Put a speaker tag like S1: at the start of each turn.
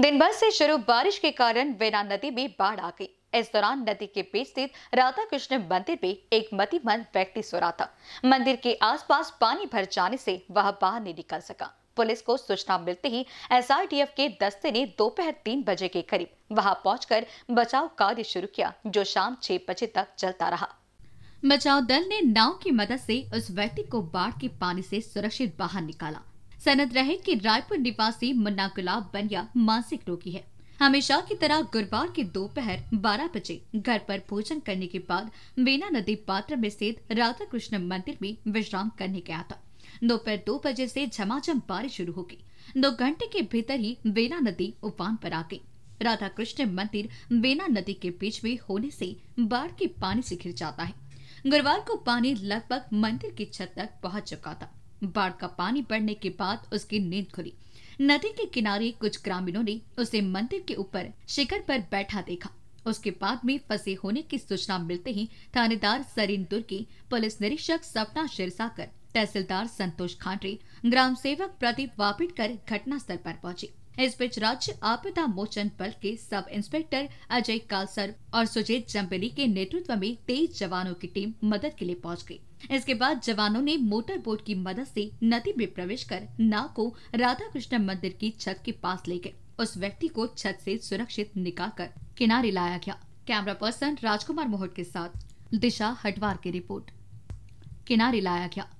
S1: दिन भर से शुरू बारिश के कारण वेना नदी में बाढ़ आ गई इस दौरान नदी के बीच स्थित राधा कृष्ण मंदिर में एक मतिमंद व्यक्ति सो रहा था मंदिर के आसपास पानी भर जाने से वह बाहर नहीं निकल सका पुलिस को सूचना मिलते ही एसआरडीएफ के दस्ते ने दोपहर तीन बजे के करीब वहां पहुंचकर बचाव कार्य शुरू किया जो शाम छह बजे तक चलता रहा बचाव दल ने नाव की मदद से उस व्यक्ति को बाढ़ के पानी से सुरक्षित बाहर निकाला सनद रहे कि रायपुर निवासी मुन्ना गुलाब बनिया मानसिक रोगी है हमेशा की तरह गुरुवार के दोपहर 12 बजे घर पर भोजन करने के बाद बेना नदी पात्र में स्थित राधा कृष्ण मंदिर में विश्राम करने गया था दोपहर दो बजे से झमाझम बारिश शुरू हो गई दो घंटे के भीतर ही बेना नदी उफान पर आ गई राधा कृष्ण मंदिर बेना नदी के बीच में होने से बाढ़ के पानी से घिर जाता है गुरुवार को पानी लगभग मंदिर की छत तक पहुंच चुका था बाढ़ का पानी बढ़ने के बाद उसकी नींद खुली नदी के किनारे कुछ ग्रामीणों ने उसे मंदिर के ऊपर शिखर पर बैठा देखा उसके बाद में फंसे होने की सूचना मिलते ही थानेदार सरीन दुर्गी पुलिस निरीक्षक सपना शिरसाकर तहसीलदार संतोष खांडे ग्राम सेवक प्रदीप कर घटना स्थल पर पहुंचे इस बीच राज्य आपदा मोचन बल के सब इंस्पेक्टर अजय कालसर और सुजीत जम्बेली के नेतृत्व में तेईस जवानों की टीम मदद के लिए पहुंच गई इसके बाद जवानों ने मोटर बोट की मदद से नदी में प्रवेश कर नाव को राधा कृष्ण मंदिर की छत के पास ले गए उस व्यक्ति को छत से सुरक्षित निकाल कर किनारे लाया गया कैमरा पर्सन राजकुमार मोहट के साथ दिशा हटवार की रिपोर्ट किनारे लाया गया